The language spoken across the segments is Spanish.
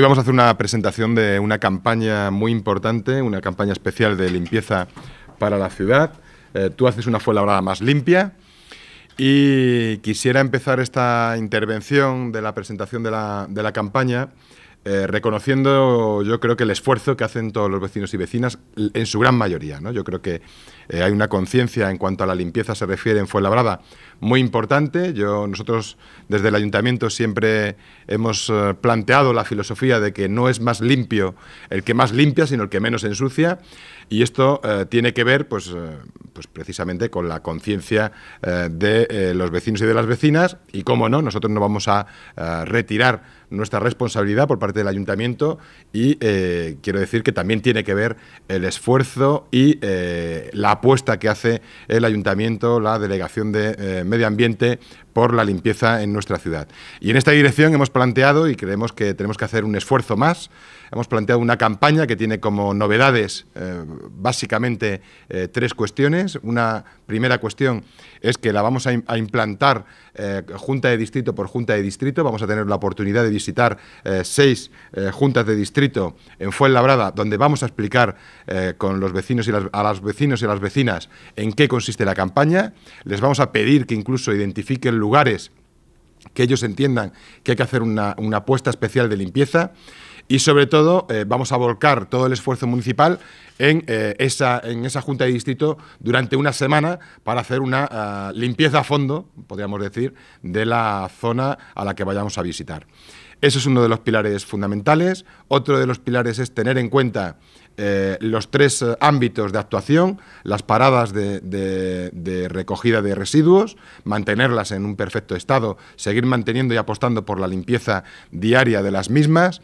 Hoy vamos a hacer una presentación de una campaña muy importante, una campaña especial de limpieza para la ciudad. Eh, tú haces una Labrada más limpia y quisiera empezar esta intervención de la presentación de la, campaña eh, reconociendo yo creo que el esfuerzo que hacen todos los vecinos y vecinas en su gran mayoría. Yo creo que eh, hay una conciencia en cuanto a la limpieza se refiere en Fuenlabrada muy importante. Yo, nosotros desde el ayuntamiento siempre hemos eh, planteado la filosofía de que no es más limpio el que más limpia, sino el que menos ensucia. Y esto eh, tiene que ver pues, eh, pues precisamente con la conciencia de los vecinos y de las vecinas. Y cómo no, nosotros no vamos a retirar nuestra responsabilidad por parte del ayuntamiento y quiero decir que también tiene que ver el esfuerzo y la apuesta que hace el ayuntamiento, la delegación de medio ambiente por la limpieza en nuestra ciudad. Y en esta dirección hemos planteado, y creemos que tenemos que hacer un esfuerzo más, hemos planteado una campaña que tiene como novedades eh, básicamente eh, tres cuestiones. Una primera cuestión es que la vamos a, implantar eh, junta de distrito por junta de distrito. Vamos a tener la oportunidad de visitar seis juntas de distrito en Fuenlabrada, donde vamos a explicar con los vecinos y las, a los vecinos y las vecinas en qué consiste la campaña. Les vamos a pedir que incluso identifiquen lugares que ellos entiendan que hay que hacer una, apuesta especial de limpieza y sobre todo eh, vamos a volcar todo el esfuerzo municipal en, eh, esa, en esa Junta de Distrito durante una semana para hacer una ah, limpieza a fondo, podríamos decir, de la zona a la que vayamos a visitar. Eso es uno de los pilares fundamentales. Otro de los pilares es tener en cuenta eh, los tres eh, ámbitos de actuación, las paradas de, recogida de residuos, mantenerlas en un perfecto estado, seguir manteniendo y apostando por la limpieza diaria de las mismas.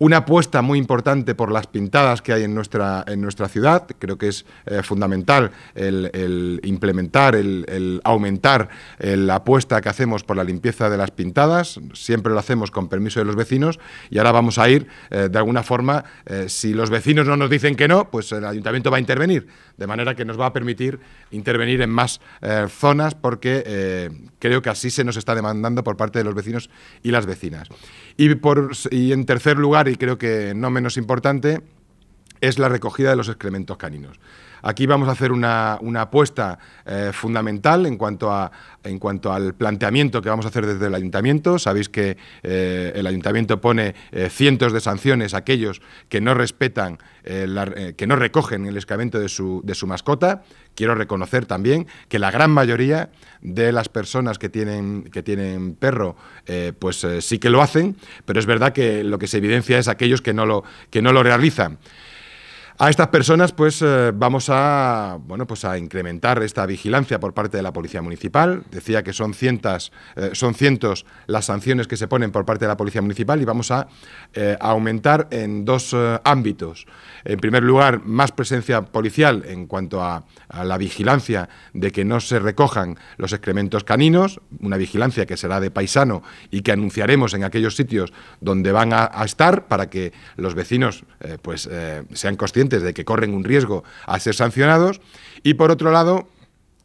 Una apuesta muy importante por las pintadas que hay en nuestra, en nuestra ciudad. Creo que es eh, fundamental el, implementar, el, el aumentar la apuesta que hacemos por la limpieza de las pintadas. Siempre lo hacemos con permiso de los vecinos y ahora vamos a ir, eh, de alguna forma, eh, si los vecinos no nos dicen que no, pues el ayuntamiento va a intervenir, de manera que nos va a permitir intervenir en más eh, zonas porque creo que así se nos está demandando por parte de los vecinos y las vecinas. Y, por, y en tercer lugar, y creo que no menos importante, es la recogida de los excrementos caninos. Aquí vamos a hacer una, apuesta eh, fundamental en cuanto, en cuanto al planteamiento que vamos a hacer desde el ayuntamiento. Sabéis que eh, el ayuntamiento pone eh, cientos de sanciones a aquellos que no respetan, que no recogen el excremento de su, mascota. Quiero reconocer también que la gran mayoría de las personas que tienen, que tienen perro, pues sí que lo hacen, pero es verdad que lo que se evidencia es aquellos que no lo, que no lo realizan. A estas personas, pues eh, vamos a, bueno, pues a incrementar esta vigilancia por parte de la Policía Municipal. Decía que son, cientos eh, son cientos las sanciones que se ponen por parte de la Policía Municipal y vamos a, eh, aumentar en dos ámbitos. En primer lugar, más presencia policial en cuanto a, la vigilancia de que no se recojan los excrementos caninos, una vigilancia que será de paisano y que anunciaremos en aquellos sitios donde van a, estar para que los vecinos pues, sean conscientes de que corren un riesgo a ser sancionados y por otro lado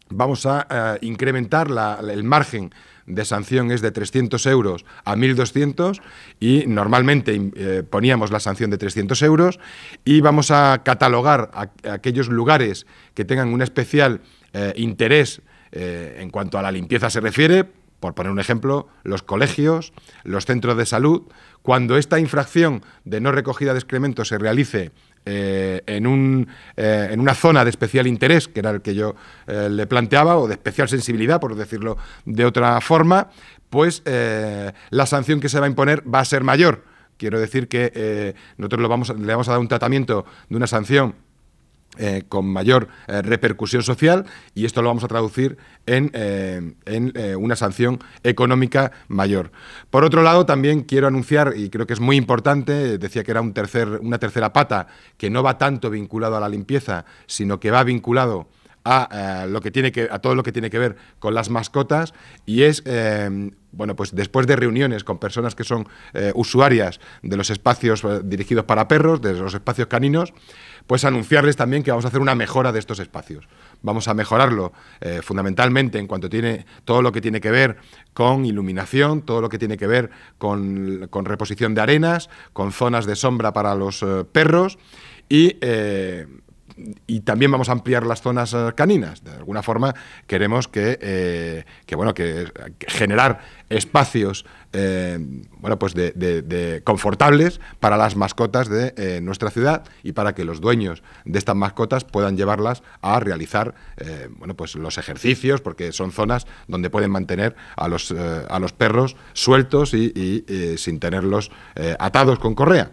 vamos a eh, incrementar el margen de sanción es de 300 euros a 1.200 y normalmente eh, poníamos la sanción de 300 euros y vamos a catalogar aquellos lugares que tengan un especial eh, interés en cuanto a la limpieza se refiere, por poner un ejemplo, los colegios, los centros de salud, cuando esta infracción de no recogida de excrementos se realice eh, en, un, eh, en, una zona de especial interés, que era el que yo eh, le planteaba, o de especial sensibilidad, por decirlo de otra forma, pues la sanción que se va a imponer va a ser mayor. Quiero decir que nosotros lo vamos, le vamos a dar un tratamiento de una sanción eh, con mayor eh, repercusión social y esto lo vamos a traducir en, eh, una sanción económica mayor. Por otro lado, también quiero anunciar, y creo que es muy importante, decía que era tercer, una tercera pata que no va tanto vinculado a la limpieza, sino que va vinculado a, eh, lo que tiene que, a todo lo que tiene que ver con las mascotas y es, eh, bueno, pues después de reuniones con personas que son eh, usuarias de los espacios dirigidos para perros, de los espacios caninos, pues anunciarles también que vamos a hacer una mejora de estos espacios. Vamos a mejorarlo fundamentalmente en cuanto tiene todo lo que tiene que ver con iluminación, todo lo que tiene que ver con, reposición de arenas, con zonas de sombra para los perros y y también vamos a ampliar las zonas eh, caninas. De alguna forma queremos que, eh, bueno, que, generar espacios eh, bueno, pues de, de, confortables para las mascotas de nuestra ciudad y para que los dueños de estas mascotas puedan llevarlas a realizar bueno, pues los ejercicios, porque son zonas donde pueden mantener a los, a los perros sueltos y sin tenerlos atados con correa.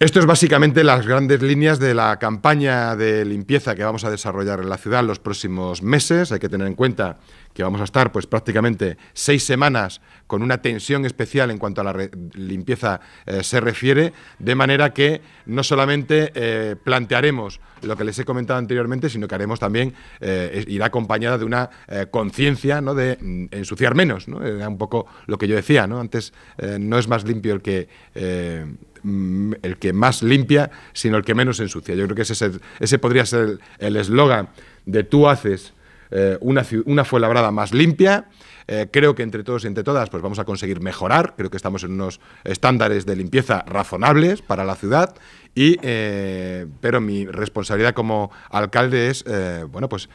Esto es básicamente las grandes líneas de la campaña de limpieza que vamos a desarrollar en la ciudad los próximos meses. Hay que tener en cuenta que vamos a estar pues, prácticamente seis semanas con una tensión especial en cuanto a la limpieza eh, se refiere, de manera que no solamente eh, plantearemos lo que les he comentado anteriormente, sino que haremos también, eh, irá acompañada de una eh, conciencia de mm, ensuciar menos. Era un poco lo que yo decía, ¿no? antes no es más limpio el que Mm, el que más limpia, sino el que menos ensucia. Yo creo que ese, ese podría ser el eslogan de tú haces eh, una, una labrada más limpia. Eh, creo que entre todos y entre todas pues vamos a conseguir mejorar. Creo que estamos en unos estándares de limpieza razonables para la ciudad. Y, eh, pero mi responsabilidad como alcalde es, bueno, pues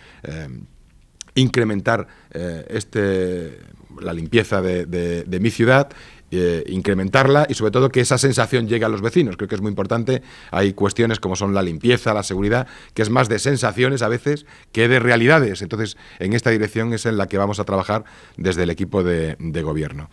incrementar este la limpieza de, mi ciudad eh, incrementarla y sobre todo que esa sensación llegue a los vecinos. Creo que es muy importante. Hay cuestiones como son la limpieza, la seguridad, que es más de sensaciones a veces que de realidades. Entonces, en esta dirección es en la que vamos a trabajar desde el equipo de gobierno.